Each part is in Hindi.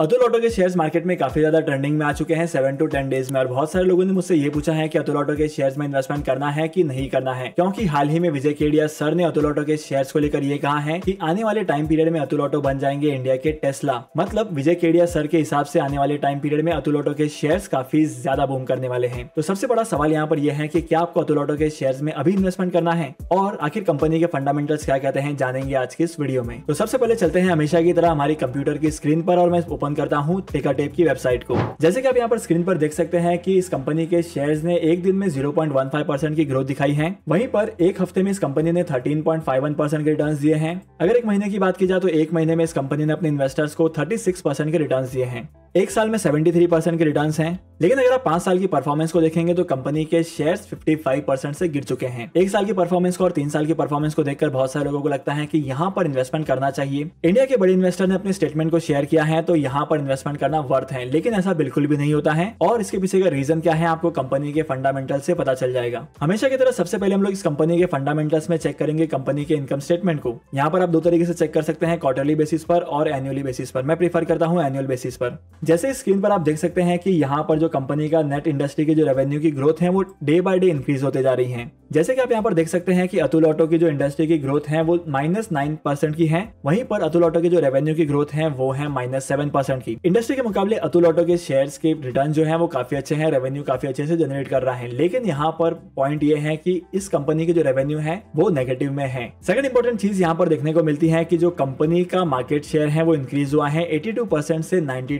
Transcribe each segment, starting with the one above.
अतुल ऑटो के शेयर्स मार्केट में काफी ज्यादा ट्रेंडिंग में आ चुके हैं सेवन टू टेन डेज में और बहुत सारे लोगों ने मुझसे ये पूछा है कि अतुल ऑटो के शेयर्स में इन्वेस्टमेंट करना है कि नहीं करना है क्योंकि हाल ही में विजय केडिया सर ने अतुल ऑटो के शेयर्स को लेकर ये कहा है कि आने वाले टाइम पीरियड में अतुल ऑटो बन जाएंगे इंडिया के टेस्ला मतलब विजय केडिया सर के हिसाब से आने वाले टाइम पीरियड में अतुल ऑटो के शेयर्स काफी ज्यादा बूम करने वाले हैं तो सबसे बड़ा सवाल यहाँ पर यह है की क्या आपको अतुल ऑटो के शेयर्स में अभी इन्वेस्टमेंट करना है और आखिर कंपनी के फंडामेंटल्स क्या कहते हैं जानेंगे आज के इस वीडियो में तो सबसे पहले चलते हैं हमेशा की तरह हमारी कंप्यूटर की स्क्रीन पर और मैं ओपन करता हूँ टेका टेप की वेबसाइट को जैसे कि आप यहाँ पर स्क्रीन पर देख सकते हैं कि इस कंपनी के शेयर ने एक दिन में जीरो परसेंट की ग्रोथ दिखाई है वहीं पर एक हफ्ते में इस कंपनी ने 13.51 परसेंट के रिटर्न दिए हैं अगर एक महीने की बात की जाए तो एक महीने में इस कंपनी ने अपने इन्वेस्टर्स को सिक्स परसेंट के रिटर्न दिए हैं एक साल में 73 परसेंट के रिटर्न हैं लेकिन अगर आप पांच साल की परफॉर्मेंस को देखेंगे तो कंपनी के शेयर्स 55 परसेंट से गिर चुके हैं एक साल की परफॉर्मेंस को और तीन साल की परफॉर्मेंस को देखकर बहुत सारे लोगों को लगता है कि यहाँ पर इन्वेस्टमेंट करना चाहिए इंडिया के बड़े इन्वेस्टर ने अपने स्टेटमेंट को शेयर किया है तो यहाँ यहाँ पर इन्वेस्टमेंट करना वर्थ है लेकिन ऐसा बिल्कुल भी नहीं होता है और इसके पीछे का रीजन क्या है आपको कंपनी के फंडामेंटल से पता चल जाएगा हमेशा की तरह सबसे पहले हम लोग इस कंपनी के फंडामेंटल्स में चेक करेंगे कंपनी के इनकम स्टेटमेंट को यहाँ पर आप दो तरीके से चेक कर सकते हैं क्वार्टरली बेसिस पर और एनुअली बेसिस पर मैं प्रीफर करता हूँ एनुअल बेसिस पर जैसे स्क्रीन पर आप देख सकते हैं कि यहाँ पर जो कंपनी का नेट इंडस्ट्री की जो रेवेन्यू की ग्रोथ है वो डे बाय डे इंक्रीज होते जा रही है जैसे कि आप यहाँ पर देख सकते हैं कि अतुल ऑटो की जो इंडस्ट्री की ग्रोथ है वो माइनस नाइन परसेंट की है वहीं पर अतुल ऑटो की जो रेवेन्यू की ग्रोथ है वो है माइनस सेवन परसेंट परसेंट की इंडस्ट्री के मुकाबले अतुल ऑटो के शेयर के रिटर्न जो है वो काफी अच्छे हैं रेवेन्यू काफी अच्छे से जनरेट कर रहा है लेकिन यहाँ पर पॉइंट ये है कि इस कंपनी के जो रेवेन्यू है वो नेगेटिव में है सेकंड इंपॉर्टेंट चीज यहाँ पर देखने को मिलती है कि जो कंपनी का मार्केट शेयर है वो इंक्रीज हुआ है एटी से नाइन्टी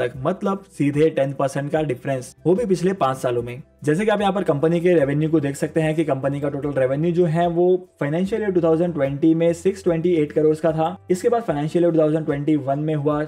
तक मतलब सीधे टेन का डिफरेंस वो भी पिछले पांच सालों में जैसे कि आप यहाँ पर कंपनी के रेवेन्यू को देख सकते हैं कि कंपनी का टोटल रेवेन्यू जो है वो फाइनेंशियल ईयर 2020 में 628 करोड़ का था इसके बाद फाइनेंशियल ईयर 2021 में हुआ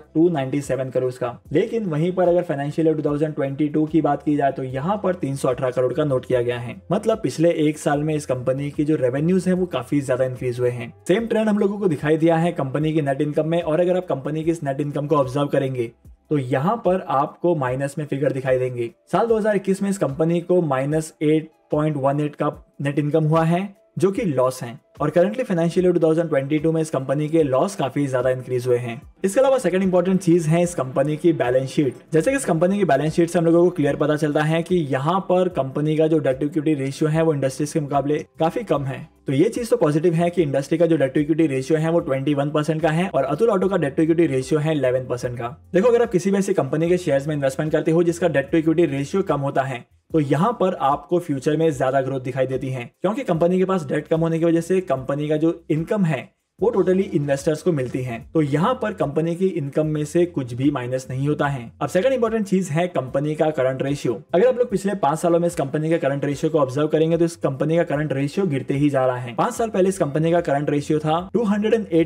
127 करोड़ का लेकिन वहीं पर अगर फाइनेंशियल ईयर 2022 की बात की जाए तो यहाँ पर 318 करोड़ का नोट किया गया है मतलब पिछले एक साल में इस कंपनी की जो रेवेन्यूज है वो काफी ज्यादा इंक्रीज हुए हैं सेम ट्रेंड हम लोगों को दिखाई दिया है कंपनी की नेट इनकम में और अगर आप कंपनी की इस नेट इनकम को ऑब्जर्व करेंगे तो यहाँ पर आपको माइनस में फिगर दिखाई देंगे साल 2021 में इस कंपनी को minus eight point one eight का नेट इनकम हुआ है जो कि लॉस है और करेंटली फाइनेंशियल ईयर 2022 में इस कंपनी के लॉस काफी ज्यादा इंक्रीज हुए हैं इसके अलावा सेकंड इंपॉर्टेंट चीज है इस कंपनी की बैलेंस शीट जैसे कि इस कंपनी की बैलेंस शीट से हम लोगों को क्लियर पता चलता है कि यहाँ पर कंपनी का जो डेट इक्विटी रेशियो है वो इंडस्ट्रीज के मुकाबले काफी कम है तो ये चीज तो पॉजिटिव है कि इंडस्ट्री का जो डेट टू इक्विटी रेशियो है वो 21 परसेंट का है और अतुल ऑटो का डेट टू इक्विटी रेशियो है 11 परसेंट का देखो अगर आप किसी भी ऐसी कंपनी के शेयर्स में इन्वेस्टमेंट करते हो जिसका डेट टू इक्विटी रेशियो कम होता है तो यहाँ पर आपको फ्यूचर में ज्यादा ग्रोथ दिखाई देती है क्योंकि कंपनी के पास डेट कम होने की वजह से कंपनी का जो इनकम है वो टोटली इन्वेस्टर्स को मिलती हैं तो यहाँ पर कंपनी की इनकम में से कुछ भी माइनस नहीं होता है अब सेकंड इंपॉर्टेंट चीज है कंपनी का करंट रेशियो अगर आप लोग पिछले पांच सालों में इस कंपनी के करंट रेशियो को ऑब्जर्व करेंगे तो इस कंपनी का करंट रेशियो गिरते ही जा रहा है पांच साल पहले इस कंपनी का करंट रेशियो था टू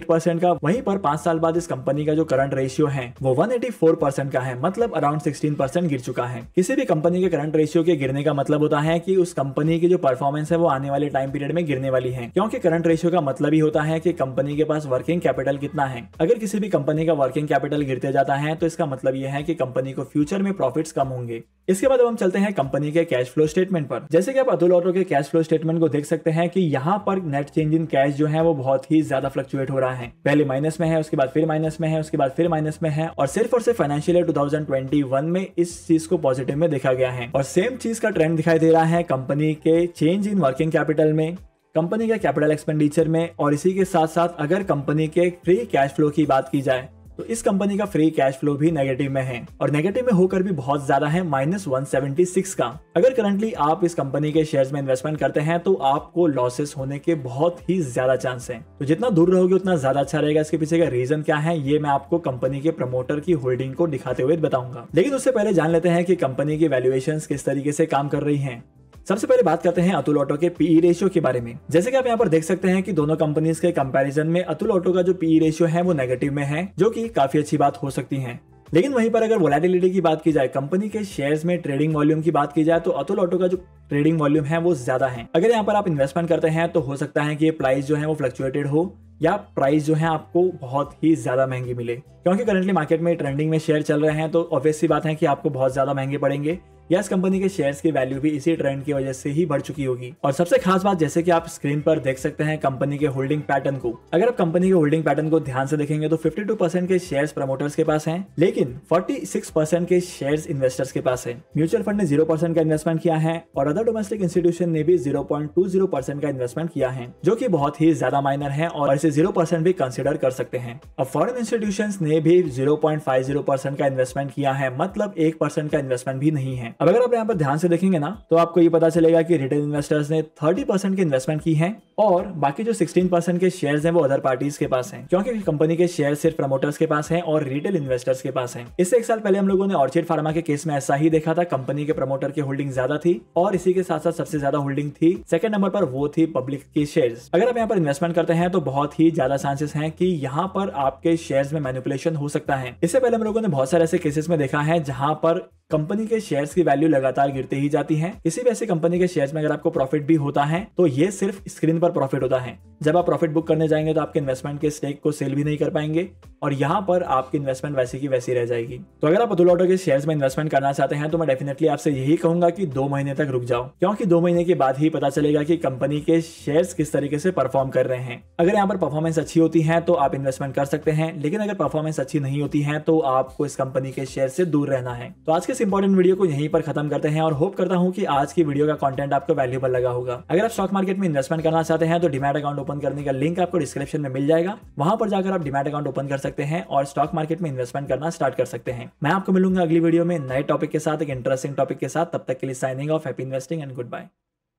परसेंट का वहीं पर पांच साल बाद इस कंपनी का जो करंट रेशियो है वो वन परसेंट का है मतलब अराउंड सिक्सटीन परसेंट गिर चुका है किसी भी कंपनी के करंट रेशियो के गिरने का मतलब होता है की उस कंपनी की जो परफॉर्मेंस है वो आने वाले टाइम पीरियड में गिरने वाली है क्योंकि करंट रेशियो का मतलब ही होता है की कंपनी के पास वर्किंग कैपिटल कितना है अगर किसी भी कंपनी का वर्किंग कैपिटल गिरते जाता है तो इसका मतलब यह है कि कंपनी को फ्यूचर में प्रॉफिट्स कम होंगे इसके बाद अब हम चलते हैं कंपनी के कैश फ्लो स्टेटमेंट पर जैसे कि आप अतुल ऑटो के कैश फ्लो स्टेटमेंट को देख सकते हैं कि यहाँ पर नेट चेंज इन कैश जो है वो बहुत ही ज्यादा फ्लक्चुएट हो रहा है पहले माइनस में है उसके बाद फिर माइनस में है उसके बाद फिर माइनस में है और सिर्फ और सिर्फ फाइनेंशियल ट्वेंटी वन में इस चीज को पॉजिटिव में देखा गया है और सेम चीज का ट्रेंड दिखाई दे रहा है कंपनी के चेंज इन वर्किंग कैपिटल में कंपनी का कैपिटल एक्सपेंडिचर में और इसी के साथ साथ अगर कंपनी के फ्री कैश फ्लो की बात की जाए तो इस कंपनी का फ्री कैश फ्लो भी नेगेटिव में है और नेगेटिव में होकर भी बहुत ज्यादा है माइनस वन का अगर करंटली आप इस कंपनी के शेयर्स में इन्वेस्टमेंट करते हैं तो आपको लॉसेस होने के बहुत ही ज्यादा चांस है तो जितना दूर रहोगे उतना ज्यादा अच्छा रहेगा इसके पीछे का रीजन क्या है ये मैं आपको कंपनी के प्रमोटर की होल्डिंग को दिखाते हुए बताऊंगा लेकिन उससे पहले जान लेते हैं की कंपनी की वैल्युएशन किस तरीके से काम कर रही है सबसे पहले बात करते हैं अतुल ऑटो के पीई रेशियो e के बारे में जैसे कि आप यहाँ पर देख सकते हैं कि दोनों कंपनीज के कंपैरिजन में अतुल ऑटो का जो पीई रेशियो e है वो नेगेटिव में है जो कि काफी अच्छी बात हो सकती है लेकिन वहीं पर अगर वोलेटिलिटी की बात की जाए कंपनी के शेयर्स में ट्रेडिंग वॉल्यूम की बात की जाए तो अतुल ऑटो का जो ट्रेडिंग वॉल्यूम है वो ज्यादा है अगर यहाँ पर आप इन्वेस्टमेंट करते हैं तो हो सकता है कि प्राइस जो है वो फ्लक्चुएटेड हो या प्राइस जो है आपको बहुत ही ज्यादा महंगी मिले क्योंकि करंटली मार्केट में ट्रेंडिंग में शेयर चल रहे हैं तो ऑब्वियसली बात है कि आपको बहुत ज्यादा महंगे पड़ेंगे या कंपनी के शेयर्स की वैल्यू भी इसी ट्रेंड की वजह से ही बढ़ चुकी होगी और सबसे खास बात जैसे कि आप स्क्रीन पर देख सकते हैं कंपनी के होल्डिंग पैटर्न को अगर आप कंपनी के होल्डिंग पैटर्न को ध्यान से देखेंगे तो 52% के शेयर्स प्रमोटर्स के पास हैं लेकिन 46% के शेयर्स इन्वेस्टर्स के पास है म्यूचुअल फंड ने जीरो का इन्वेस्टमेंट किया है और अदर डोमेस्टिक इंस्टीट्यूशन ने भी जीरो का इन्वेस्टमेंट किया है जो की बहुत ही ज्यादा माइनर है और इसे जीरो भी कंसिडर कर सकते हैं और फॉरन इंस्टीट्यूशन ने भी जीरो का इन्वेस्टमेंट किया है मतलब एक का इन्वेस्टमेंट भी नहीं है अब अगर आप यहाँ पर ध्यान से देखेंगे ना तो आपको ये पता चलेगा कि रिटेल इन्वेस्टर्स ने थर्टी परसेंट की इन्वेस्टमेंट की है और बाकी जो सिक्सटीन परसेंट के शेयर है वो अदर पार्टीज के पास है क्योंकि कंपनी के शेयर सिर्फ प्रमोटर्स के पास है और रिटेल इन्वेस्टर्स के पास है इससे एक साल पहले हम लोगों ने ऑर्चिड फार्मा के केस में ऐसा ही देखा था कंपनी के प्रमोटर की होल्डिंग ज्यादा थी और इसी के साथ साथ सबसे ज्यादा होल्डिंग थी सेकंड नंबर पर वो थी पब्लिक के शेयर्स अगर आप यहाँ पर इन्वेस्टमेंट करते हैं तो बहुत ही ज्यादा चांसेस है की यहाँ पर आपके शेयर में मैनिपुलेशन हो सकता है इससे पहले हम लोगों ने बहुत सारे ऐसे केसेस में देखा है जहाँ पर कंपनी के शेयर्स की वैल्यू लगातार गिरते ही जाती है इसी वैसे कंपनी के शेयर्स में अगर आपको प्रॉफिट भी होता है तो ये सिर्फ स्क्रीन पर प्रॉफिट होता है जब आप प्रॉफिट बुक करने जाएंगे तो आपके इन्वेस्टमेंट के स्टेक को सेल भी नहीं कर पाएंगे और यहाँ पर आपकी इन्वेस्टमेंट वैसी की वैसी रह जाएगी तो अगर आप अतुल ऑटो के शेयर्स में इन्वेस्टमेंट करना चाहते हैं तो मैं डेफिनेटली आपसे यही कहूंगा कि दो महीने तक रुक जाओ क्योंकि दो महीने के बाद ही पता चलेगा कि कंपनी के शेयर्स किस तरीके से परफॉर्म कर रहे हैं अगर यहाँ पर परफॉर्मेंस अच्छी होती है तो आप इन्वेस्टमेंट कर सकते हैं लेकिन अगर परफॉर्मेंस अच्छी नहीं होती है तो आपको इस कंपनी के शेयर से दूर रहना है तो आज के इस इंपॉर्टेंट वीडियो को यहीं पर खत्म करते हैं और होप करता हूं कि आज की वीडियो का कंटेंट आपको वैल्यूबल लगा होगा अगर आप स्टॉक मार्केट में इन्वेस्टमेंट करना चाहते हैं तो डिमेट अकाउंट ओपन करने का लिंक आपको डिस्क्रिप्शन में मिल जाएगा वहां पर जाकर आप डिमेट अकाउंट ओपन कर सकते हैं और स्टॉक मार्केट में इन्वेस्टमेंट करना स्टार्ट कर सकते हैं मैं आपको मिलूंगा अगली वीडियो में नए टॉपिक के साथ एक इंटरेस्टिंग टॉपिक के साथ तब तक के लिए signing off happy investing and good bye